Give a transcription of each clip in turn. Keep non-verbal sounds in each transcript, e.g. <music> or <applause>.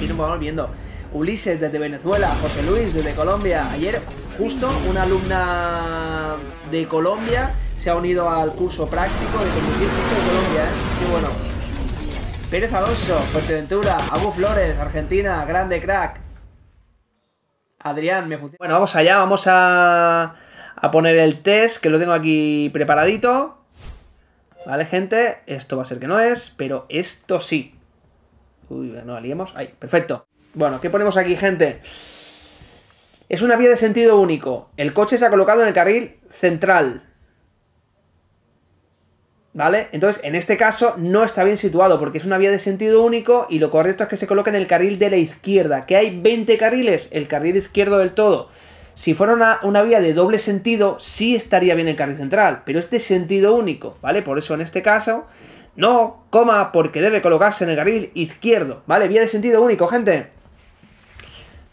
y nos vamos viendo. Ulises desde Venezuela, José Luis desde Colombia. Ayer justo una alumna de Colombia se ha unido al curso práctico de conducir de Colombia, ¿eh? Qué bueno. Pérez Alonso, Fuerteventura, Abu Flores, Argentina, grande crack. Adrián, me funciona. Bueno, vamos allá, vamos a, a poner el test, que lo tengo aquí preparadito. Vale, gente, esto va a ser que no es, pero esto sí. Uy, no aliemos. Ahí, perfecto. Bueno, ¿qué ponemos aquí, gente? Es una vía de sentido único. El coche se ha colocado en el carril central. ¿Vale? Entonces, en este caso, no está bien situado porque es una vía de sentido único y lo correcto es que se coloque en el carril de la izquierda. Que hay 20 carriles, el carril izquierdo del todo. Si fuera una, una, vía de doble sentido, sí estaría bien el carril central, pero es de sentido único, ¿vale? Por eso en este caso no coma porque debe colocarse en el carril izquierdo, ¿vale? Vía de sentido único, gente.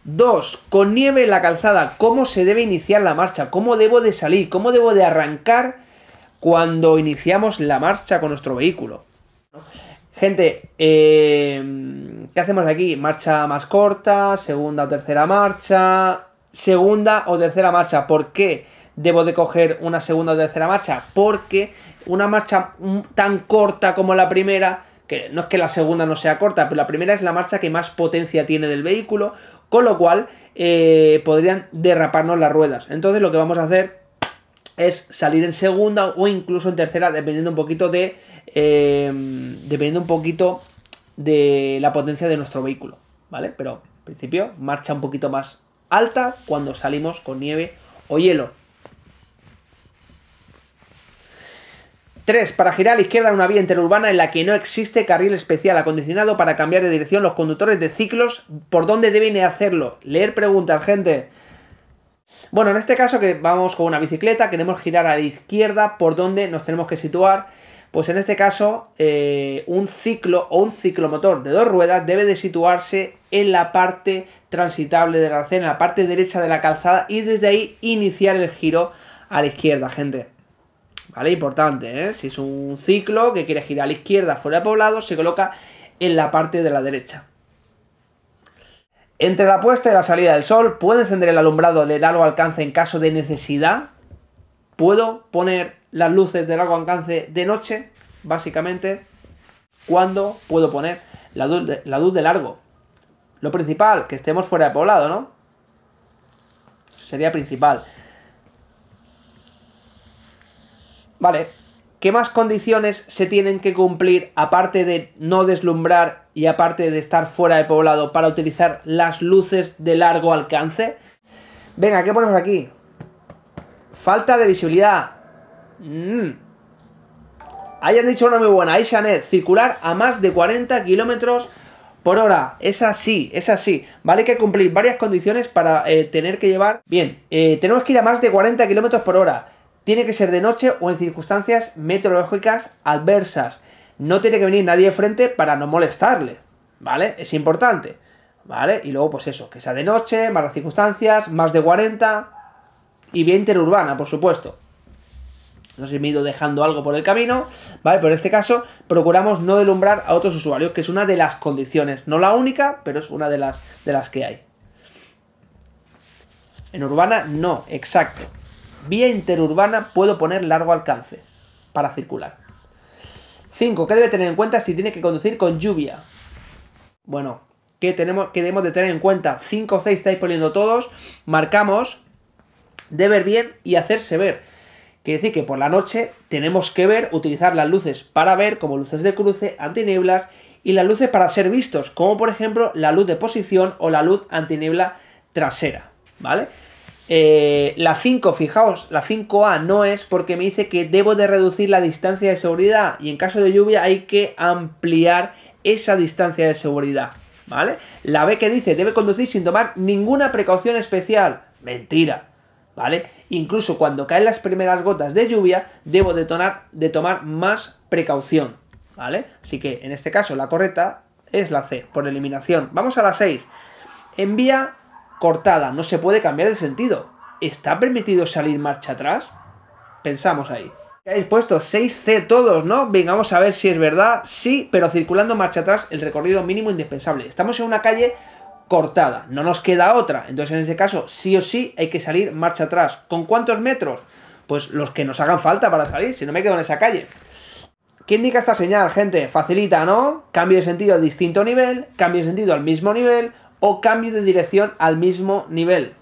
Dos. Con nieve en la calzada, ¿cómo se debe iniciar la marcha? ¿Cómo debo de salir? ¿Cómo debo de arrancar cuando iniciamos la marcha con nuestro vehículo? Gente, em, ¿qué hacemos aquí? Marcha más corta, segunda o tercera marcha, segunda o tercera marcha. ¿Por qué debo de coger una segunda o tercera marcha? Porque una marcha mm, tan corta como la primera, que no es que la segunda no sea corta, pero la primera es la marcha que más potencia tiene del vehículo, con lo cual eh, podrían derraparnos las ruedas. Entonces lo que vamos a hacer es salir en segunda o incluso en tercera, dependiendo un poquito de... Eh, dependiendo un poquito de la potencia de nuestro vehículo, ¿vale? Pero en principio marcha un poquito más alta cuando salimos con nieve o hielo. 3. Para girar a la izquierda en una vía interurbana en la que no existe carril especial acondicionado para cambiar de dirección, los conductores de ciclos, ¿por dónde deben hacerlo? Leer preguntas, gente. Bueno, en este caso que vamos con una bicicleta, queremos girar a la izquierda, ¿por dónde nos tenemos que situar? Pues en este caso, eh, un ciclo o un ciclomotor de dos ruedas debe de situarse en la parte transitable de la arcena, en la parte derecha de la calzada y desde ahí iniciar el giro a la izquierda, gente. ¿vale? Importante, ¿eh? Si es un ciclo que quiere girar a la izquierda fuera de poblado, se coloca en la parte de la derecha. Entre la puesta y la salida del sol, ¿puedo encender el alumbrado de largo alcance en caso de necesidad? ¿Puedo poner las luces de largo alcance de noche? Básicamente, cuando puedo poner la luz de, largo? Lo principal, que estemos fuera de poblado, ¿no? sería principal. Vale. ¿Qué más condiciones se tienen que cumplir aparte de no deslumbrar y aparte de estar fuera de poblado para utilizar las luces de largo alcance? Venga, ¿qué ponemos aquí? Falta de visibilidad. Mm. Ahí Hayan dicho una muy buena. Ahí, shannet circular a más de 40 kilómetros por hora. Es así, es así. Vale que cumplir varias condiciones para eh, tener que llevar. Bien, eh, tenemos que ir a más de 40 kilómetros por hora. Tiene que ser de noche o en circunstancias meteorológicas adversas. No tiene que venir nadie de frente para no molestarle, ¿vale? Es importante, ¿vale? Y luego, pues eso, que sea de noche, más las circunstancias, más de 40 y bien interurbana, por supuesto. No sé si me he ido dejando algo por el camino, ¿vale? Pero en este caso procuramos no delumbrar a otros usuarios, que es una de las condiciones. No la única, pero es una de las, de las que hay. En urbana no, exacto. Vía interurbana puedo poner largo alcance para circular. 5. ¿Qué debe tener en cuenta si tiene que conducir con lluvia? Bueno, ¿qué, tenemos, que debemos de tener en cuenta? 5 o 6 estáis poniendo todos. Marcamos. ver bien y hacerse ver. Quiere decir que por la noche tenemos que ver, utilizar las luces para ver, como luces de cruce, antinieblas, y las luces para ser vistos, como por ejemplo la luz de posición o la luz antiniebla trasera. ¿Vale? Eh, la 5, fijaos, la 5A no es porque me dice que debo de reducir la distancia de seguridad y en caso de lluvia hay que ampliar esa distancia de seguridad, ¿vale? La B que dice debe conducir sin tomar ninguna precaución especial, mentira, ¿vale? Incluso cuando caen las primeras gotas de lluvia debo de, de tomar más precaución, ¿vale? Así que en este caso la correcta es la C, por eliminación. Vamos a la 6. Envía cortada, no se puede cambiar de sentido. ¿Está permitido salir marcha atrás? Pensamos ahí. Habéis puesto 6C todos, ¿no? Venga, vamos a ver si es verdad. Sí, pero circulando marcha atrás el recorrido mínimo indispensable. Estamos en una calle cortada, no nos queda otra. Entonces en ese caso, sí o sí, hay que salir marcha atrás. ¿Con cuántos metros? Pues los que nos hagan falta para salir, si no me quedo en esa calle. ¿Qué indica esta señal, gente? Facilita, ¿no? Cambio de sentido a distinto nivel, cambio de sentido al mismo nivel, o cambio de dirección al mismo nivel.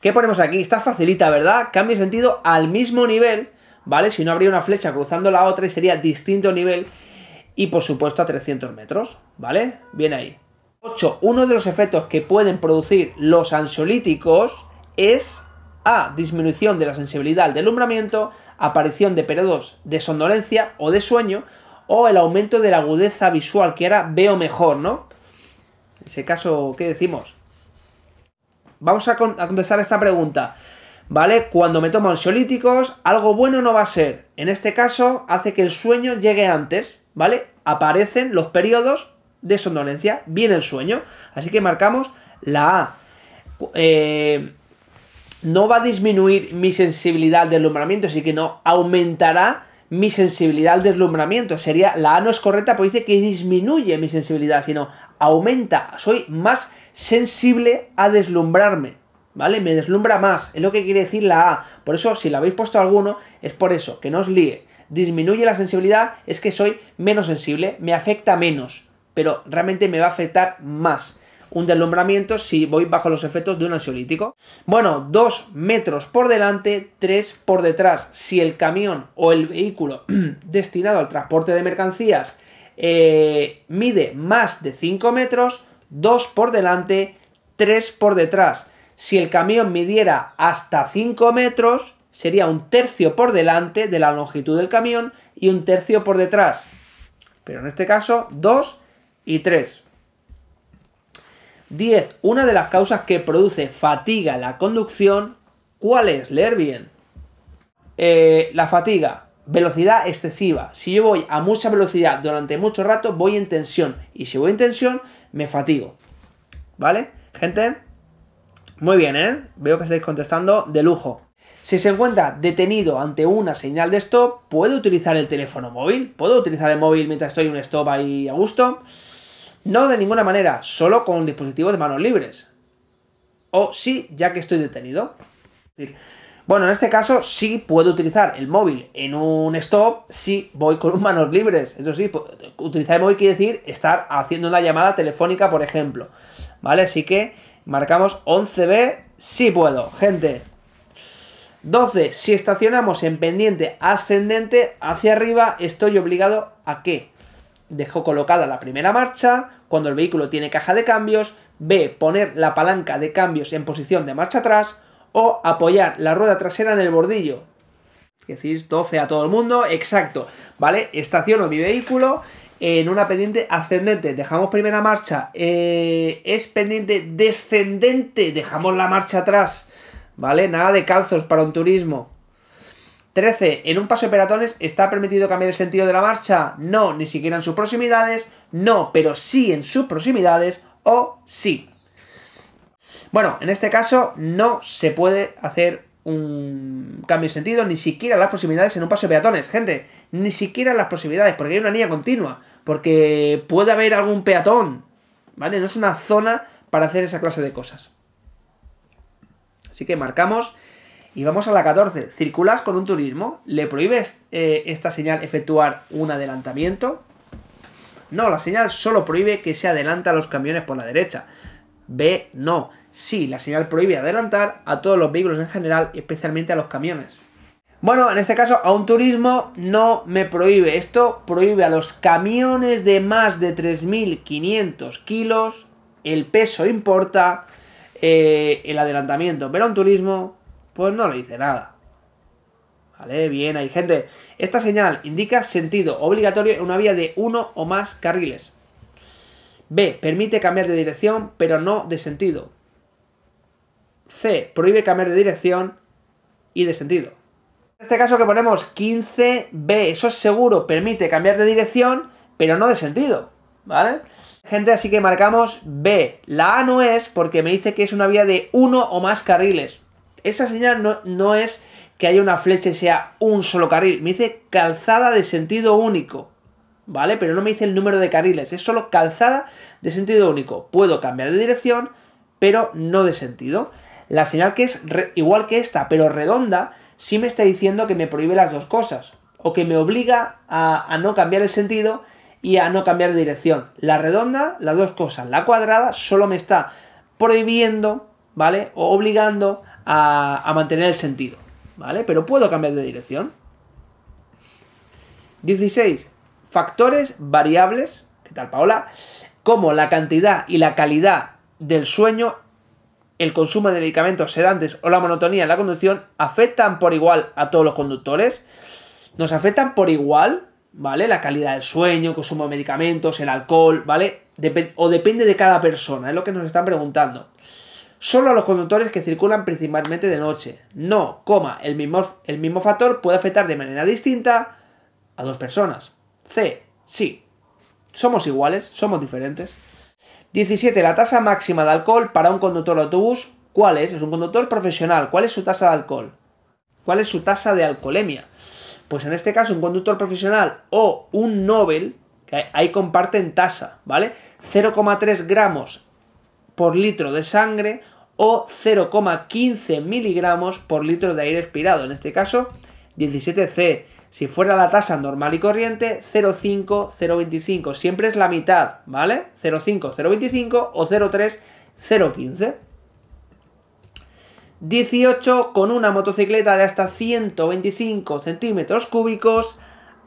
¿Qué ponemos aquí? Está facilita, ¿verdad? Cambio de sentido al mismo nivel, ¿vale? Si no habría una flecha cruzando la otra y sería distinto nivel y por supuesto a 300 metros, ¿vale? Bien ahí. 8. Uno de los efectos que pueden producir los ansiolíticos es A. Disminución de la sensibilidad al delumbramiento, aparición de periodos de somnolencia o de sueño, o el aumento de la agudeza visual, que ahora veo mejor, ¿no? En ese caso, ¿qué decimos? Vamos a, contestar esta pregunta. ¿Vale? Cuando me tomo ansiolíticos, algo bueno no va a ser. En este caso, hace que el sueño llegue antes, ¿vale? Aparecen los periodos de somnolencia, viene el sueño. Así que marcamos la A. Eh, no va a disminuir mi sensibilidad al deslumbramiento, así que no aumentará mi sensibilidad al deslumbramiento. Sería, la A no es correcta porque dice que disminuye mi sensibilidad, sino aumenta, soy más sensible a deslumbrarme, ¿vale? Me deslumbra más, es lo que quiere decir la A. Por eso, si la habéis puesto alguno, es por eso, que no os líe. Disminuye la sensibilidad, es que soy menos sensible, me afecta menos, pero realmente me va a afectar más un deslumbramiento si voy bajo los efectos de un ansiolítico. Bueno, dos metros por delante, tres por detrás. Si el camión o el vehículo <clears throat> destinado al transporte de mercancías eh, mide más de 5 metros, 2 por delante, 3 por detrás. Si el camión midiera hasta 5 metros, sería un tercio por delante de la longitud del camión y un tercio por detrás. Pero en este caso, 2 y 3. 10. Una de las causas que produce fatiga en la conducción, ¿cuál es? Leer bien. Eh, la fatiga velocidad excesiva. Si yo voy a mucha velocidad durante mucho rato, voy en tensión. Y si voy en tensión, me fatigo. ¿Vale? Gente, muy bien, ¿eh? Veo que estáis contestando de lujo. Si se encuentra detenido ante una señal de stop, ¿puede utilizar el teléfono móvil? ¿Puedo utilizar el móvil mientras estoy en un stop ahí a gusto? No de ninguna manera, solo con un dispositivo de manos libres. O sí, ya que estoy detenido. Es decir, bueno, en este caso sí puedo utilizar el móvil en un stop si voy con <laughs> manos libres. Eso sí, utilizar el móvil quiere decir estar haciendo una llamada telefónica, por ejemplo. ¿Vale? Así que marcamos 11B, sí puedo, gente. 12. Si estacionamos en pendiente ascendente hacia arriba, estoy obligado a que dejo colocada la primera marcha, cuando el vehículo tiene caja de cambios, B, poner la palanca de cambios en posición de marcha atrás, o apoyar la rueda trasera en el bordillo. Decís 12 a todo el mundo, exacto, ¿vale? Estaciono mi vehículo en una pendiente ascendente, dejamos primera marcha, eh, es pendiente descendente, dejamos la marcha atrás, ¿vale? Nada de calzos para un turismo. 13. En un paso de peatones, ¿está permitido cambiar el sentido de la marcha? No, ni siquiera en sus proximidades, no, pero sí en sus proximidades o sí. Bueno, en este caso no se puede hacer un cambio de sentido, ni siquiera las posibilidades en un paso de peatones, gente, ni siquiera las posibilidades, porque hay una línea continua, porque puede haber algún peatón, ¿vale? No es una zona para hacer esa clase de cosas. Así que marcamos y vamos a la 14. Circulas con un turismo, le prohíbes eh, esta señal efectuar un adelantamiento. No, la señal solo prohíbe que se adelanta los camiones por la derecha. B, no Sí, la señal prohíbe adelantar a todos los vehículos en general especialmente a los camiones. Bueno, en este caso a un turismo no me prohíbe. Esto prohíbe a los camiones de más de 3.500 kilos, el peso importa, eh, el adelantamiento. Pero a un turismo, pues no le dice nada. Vale, bien hay gente. Esta señal indica sentido obligatorio en una vía de uno o más carriles. B. Permite cambiar de dirección, pero no de sentido. C. Prohíbe cambiar de dirección y de sentido. En este caso que ponemos 15B, eso es seguro, permite cambiar de dirección, pero no de sentido, ¿vale? Gente, así que marcamos B. La A no es porque me dice que es una vía de uno o más carriles. Esa señal no, no es que haya una flecha y sea un solo carril. Me dice calzada de sentido único. ¿Vale? Pero no me dice el número de carriles. Es solo calzada de sentido único. Puedo cambiar de dirección, pero no de sentido. La señal que es igual que esta, pero redonda, sí me está diciendo que me prohíbe las dos cosas. O que me obliga a, no cambiar el sentido y a no cambiar de dirección. La redonda, las dos cosas. La cuadrada solo me está prohibiendo, ¿vale? O obligando a, a mantener el sentido, ¿vale? Pero puedo cambiar de dirección. 16. Factores variables, ¿qué tal Paola? Como la cantidad y la calidad del sueño el consumo de medicamentos sedantes o la monotonía en la conducción afectan por igual a todos los conductores. Nos afectan por igual, ¿vale? La calidad del sueño, consumo de medicamentos, el alcohol, ¿vale? o depende de cada persona, es lo que nos están preguntando. Solo a los conductores que circulan principalmente de noche. No, coma, el mismo, el mismo factor puede afectar de manera distinta a dos personas. C, sí. Somos iguales, somos diferentes. 17. La tasa máxima de alcohol para un conductor de autobús. ¿Cuál es? Es un conductor profesional. ¿Cuál es su tasa de alcohol? ¿Cuál es su tasa de alcoholemia? Pues en este caso, un conductor profesional o un Nobel, que ahí comparten tasa, ¿vale? 0,3 gramos por litro de sangre o 0,15 miligramos por litro de aire expirado. En este caso, 17C. Si fuera la tasa normal y corriente, 0,5, 0,25. Siempre es la mitad, ¿vale? 0,5, 0,25 o 0,3, 0,15. 18 con una motocicleta de hasta 125 centímetros cúbicos.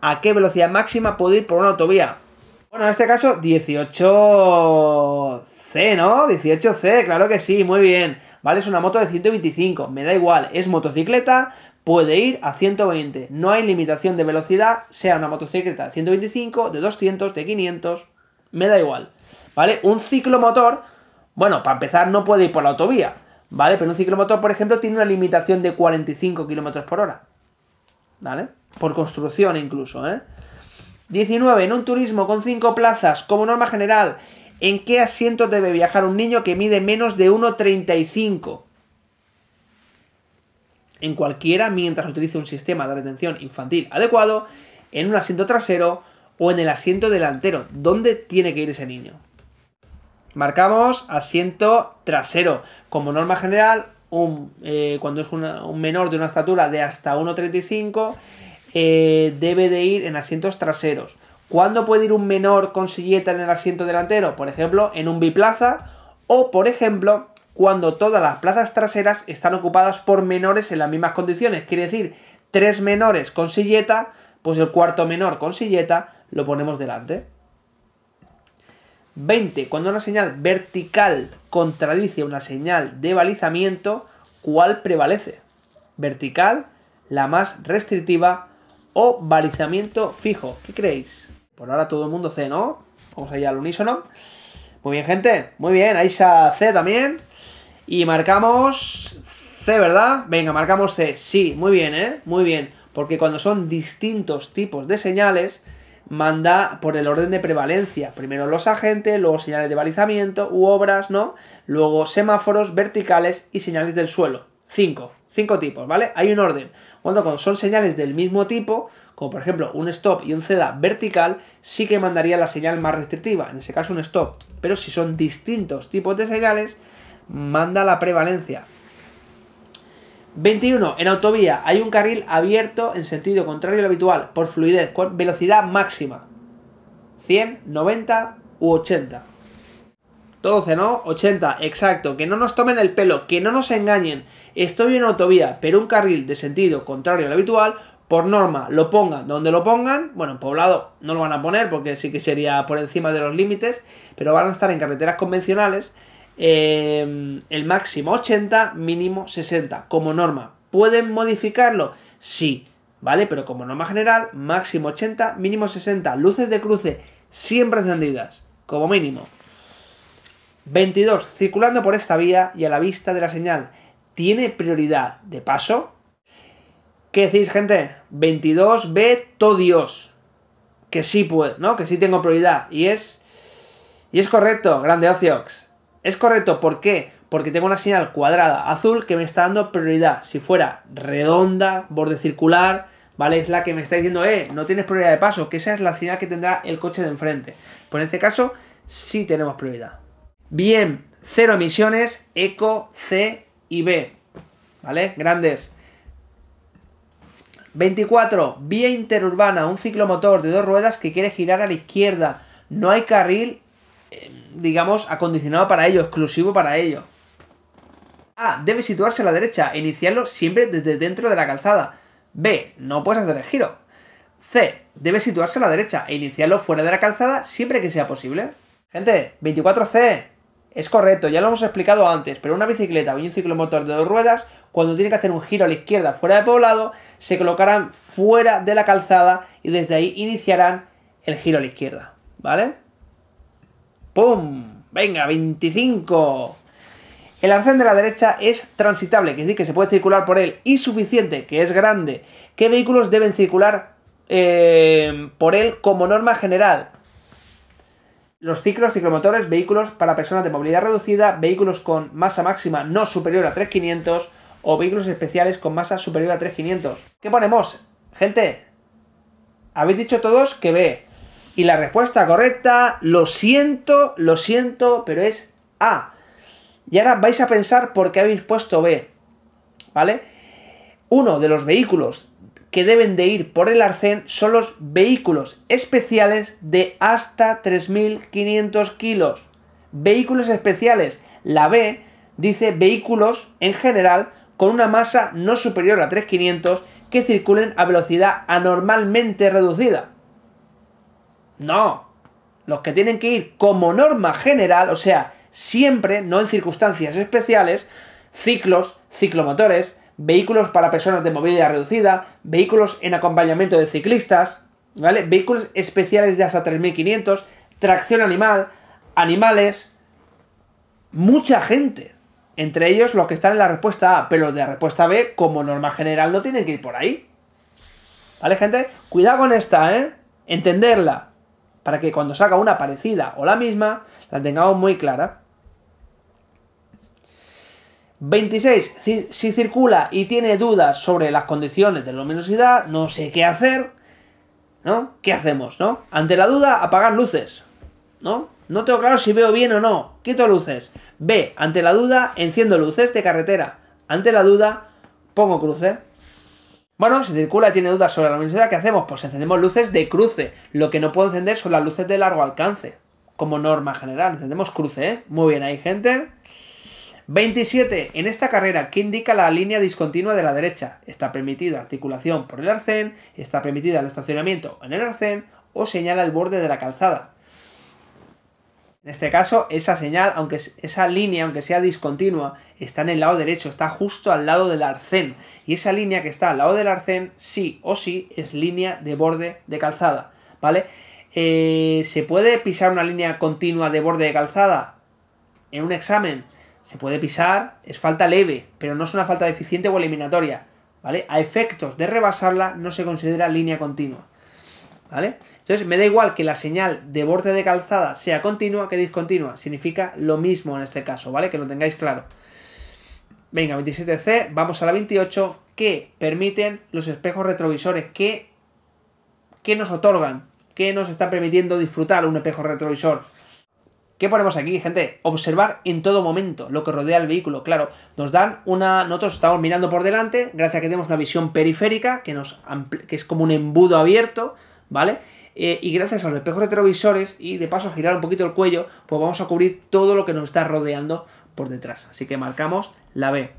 ¿A qué velocidad máxima puedo ir por una autovía? Bueno, en este caso 18C, ¿no? 18C, claro que sí, muy bien. Vale, es una moto de 125, me da igual, es motocicleta, puede ir a 120. No hay limitación de velocidad, sea una motocicleta de 125, de 200, de 500, me da igual. ¿Vale? Un ciclomotor, bueno, para empezar no puede ir por la autovía, ¿vale? Pero un ciclomotor, por ejemplo, tiene una limitación de 45 km por hora. ¿Vale? Por construcción incluso, ¿eh? 19. En un turismo con 5 plazas, como norma general, ¿en qué asiento debe viajar un niño que mide menos de 1,35? en cualquiera mientras utilice un sistema de retención infantil adecuado, en un asiento trasero o en el asiento delantero, donde tiene que ir ese niño. Marcamos asiento trasero. Como norma general, un, eh, cuando es un menor de una estatura de hasta 1,35, eh, debe de ir en asientos traseros. ¿Cuándo puede ir un menor con silleta en el asiento delantero? Por ejemplo, en un biplaza o, por ejemplo, cuando todas las plazas traseras están ocupadas por menores en las mismas condiciones. Quiere decir, tres menores con silleta, pues el cuarto menor con silleta lo ponemos delante. 20. Cuando una señal vertical contradice una señal de balizamiento, ¿cuál prevalece? Vertical, la más restrictiva o balizamiento fijo. ¿Qué creéis? Por ahora todo el mundo C, ¿no? Vamos allá al unísono. Muy bien, gente. Muy bien. ahí Aisa C también. Y marcamos C, ¿verdad? Venga, marcamos C. Sí, muy bien, ¿eh? Muy bien. Porque cuando son distintos tipos de señales, manda por el orden de prevalencia. Primero los agentes, luego señales de balizamiento u obras, ¿no? Luego semáforos verticales y señales del suelo. Cinco. Cinco tipos, ¿vale? Hay un orden. Cuando son señales del mismo tipo, como por ejemplo un stop y un CEDA vertical, sí que mandaría la señal más restrictiva, en ese caso un stop. Pero si son distintos tipos de señales, manda la prevalencia. 21. En autovía hay un carril abierto en sentido contrario al habitual, por fluidez, velocidad máxima. 100, 90 u 80. 12, ¿no? 80, exacto. Que no nos tomen el pelo, que no nos engañen. Estoy en autovía, pero un carril de sentido contrario al habitual, por norma, lo pongan donde lo pongan. Bueno, en poblado no lo van a poner porque sí que sería por encima de los límites, pero van a estar en carreteras convencionales Em, el máximo 80, mínimo 60, como norma. ¿Pueden modificarlo? Sí, ¿vale? Pero como norma general, máximo 80, mínimo 60. Luces de cruce siempre encendidas, como mínimo. 22. Circulando por esta vía y a la vista de la señal, ¿tiene prioridad de paso? ¿Qué decís, gente? 22 ve todo Dios. Que sí puede, ¿no? Que sí tengo prioridad. Y es. Y es correcto, grande Ociox. Es correcto, ¿por qué? Porque tengo una señal cuadrada azul que me está dando prioridad. Si fuera redonda, borde circular, ¿vale? Es la que me está diciendo, eh, no tienes prioridad de paso, que esa es la señal que tendrá el coche de enfrente. Pues en este caso, sí tenemos prioridad. Bien, cero emisiones, eco, C y B, ¿vale? Grandes. 24. Vía interurbana, un ciclomotor de dos ruedas que quiere girar a la izquierda. No hay carril Em, digamos, acondicionado para ello, exclusivo para ello. A. Debe situarse a la derecha e iniciarlo siempre desde dentro de la calzada. B. No puedes hacer el giro. C. Debe situarse a la derecha e iniciarlo fuera de la calzada siempre que sea posible. Gente, 24C. Es correcto, ya lo hemos explicado antes, pero una bicicleta o un ciclomotor de dos ruedas, cuando tiene que hacer un giro a la izquierda fuera de poblado, se colocarán fuera de la calzada y desde ahí iniciarán el giro a la izquierda. ¿Vale? ¡Pum! Venga, 25. El arcén de la derecha es transitable, que decir que se puede circular por él, y suficiente, que es grande. ¿Qué vehículos deben circular eh, por él como norma general? Los ciclos, ciclomotores, vehículos para personas de movilidad reducida, vehículos con masa máxima no superior a 3500 o vehículos especiales con masa superior a 3500. ¿Qué ponemos? Gente, habéis dicho todos que ve? Y la respuesta correcta, lo siento, lo siento, pero es A. Y ahora vais a pensar por qué habéis puesto B. ¿Vale? Uno de los vehículos que deben de ir por el arcén son los vehículos especiales de hasta 3.500 kilos. Vehículos especiales. La B dice vehículos en general con una masa no superior a 3.500 que circulen a velocidad anormalmente reducida. No. Los que tienen que ir como norma general, o sea, siempre, no en circunstancias especiales, ciclos, ciclomotores, vehículos para personas de movilidad reducida, vehículos en acompañamiento de ciclistas, ¿vale? Vehículos especiales de hasta 3500, tracción animal, animales, mucha gente. Entre ellos los que están en la respuesta A, pero de la respuesta B, como norma general, no tienen que ir por ahí. ¿Vale, gente? Cuidado con esta, ¿eh? Entenderla para que cuando salga una parecida o la misma, la tengamos muy clara. 26. Si circula y tiene dudas sobre las condiciones de luminosidad, no sé qué hacer, ¿no? ¿Qué hacemos, no? Ante la duda, apagar luces, ¿no? No tengo claro si veo bien o no, quito luces. B. Ante la duda, enciendo luces de carretera. Ante la duda, pongo cruce. Bueno, si circula y tiene dudas sobre la velocidad, ¿qué hacemos? Pues encendemos luces de cruce. Lo que no puedo encender son las luces de largo alcance. Como norma general, encendemos cruce, ¿eh? Muy bien ahí, gente. 27. En esta carrera, ¿qué indica la línea discontinua de la derecha? Está permitida articulación por el arcén, está permitida el estacionamiento en el arcén o señala el borde de la calzada. En este caso, esa señal, aunque esa línea, aunque sea discontinua, está en el lado derecho, está justo al lado del arcén. Y esa línea que está al lado del arcén, sí o sí, es línea de borde de calzada, ¿vale? Eh, ¿Se puede pisar una línea continua de borde de calzada? En un examen, se puede pisar, es falta leve, pero no es una falta deficiente o eliminatoria, ¿vale? A efectos de rebasarla, no se considera línea continua, ¿vale? Entonces, me da igual que la señal de borde de calzada sea continua que discontinua. Significa lo mismo en este caso, ¿vale? Que lo tengáis claro. Venga, 27C, vamos a la 28, ¿Qué permiten los espejos retrovisores. ¿Qué que nos otorgan? ¿Qué nos está permitiendo disfrutar un espejo retrovisor? ¿Qué ponemos aquí, gente? Observar en todo momento lo que rodea el vehículo. Claro, nos dan una. Nosotros estamos mirando por delante, gracias a que tenemos una visión periférica, que, nos que es como un embudo abierto, ¿vale? Eh, y gracias a los espejos retrovisores y de paso a girar un poquito el cuello, pues vamos a cubrir todo lo que nos está rodeando por detrás. Así que marcamos la B.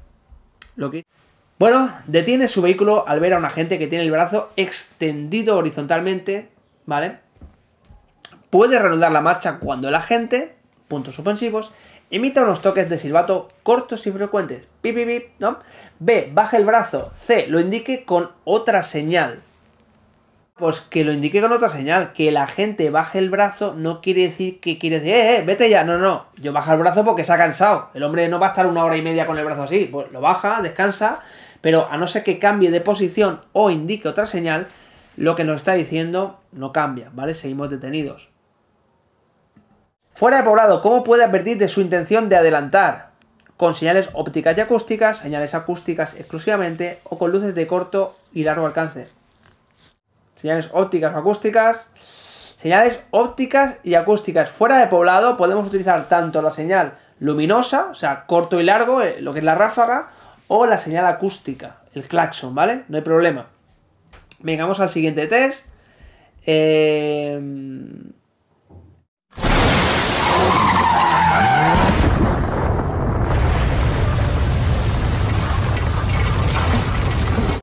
Bueno, detiene su vehículo al ver a un agente que tiene el brazo extendido horizontalmente, ¿vale? Puede reanudar la marcha cuando el agente, puntos suspensivos, Emita unos toques de silbato cortos y frecuentes, pip, pip, ¿no? B, baje el brazo, C, lo indique con otra señal, pues que lo indique con otra señal. Que la gente baje el brazo no quiere decir que quiere decir, eh, eh, vete ya. No, no, yo bajo el brazo porque se ha cansado. El hombre no va a estar una hora y media con el brazo así. Pues lo baja, descansa, pero a no ser que cambie de posición o indique otra señal, lo que nos está diciendo no cambia, ¿vale? Seguimos detenidos. Fuera de poblado, ¿cómo puede advertir de su intención de adelantar? Con señales ópticas y acústicas, señales acústicas exclusivamente o con luces de corto y largo alcance señales ópticas o acústicas. Señales ópticas y acústicas fuera de poblado podemos utilizar tanto la señal luminosa, o sea, corto y largo, eh, lo que es la ráfaga, o la señal acústica, el claxon, ¿vale? No hay problema. vengamos al siguiente test. Eh,